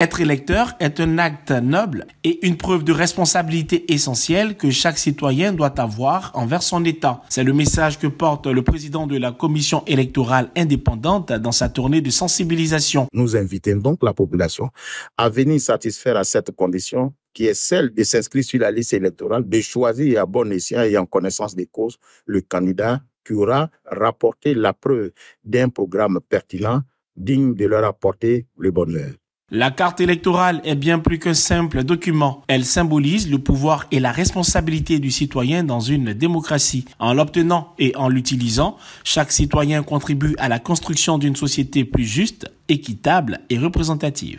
Être électeur est un acte noble et une preuve de responsabilité essentielle que chaque citoyen doit avoir envers son État. C'est le message que porte le président de la commission électorale indépendante dans sa tournée de sensibilisation. Nous invitons donc la population à venir satisfaire à cette condition qui est celle de s'inscrire sur la liste électorale, de choisir à bon escient et en connaissance des causes le candidat qui aura rapporté la preuve d'un programme pertinent digne de leur apporter le bonheur. La carte électorale est bien plus qu'un simple document. Elle symbolise le pouvoir et la responsabilité du citoyen dans une démocratie. En l'obtenant et en l'utilisant, chaque citoyen contribue à la construction d'une société plus juste, équitable et représentative.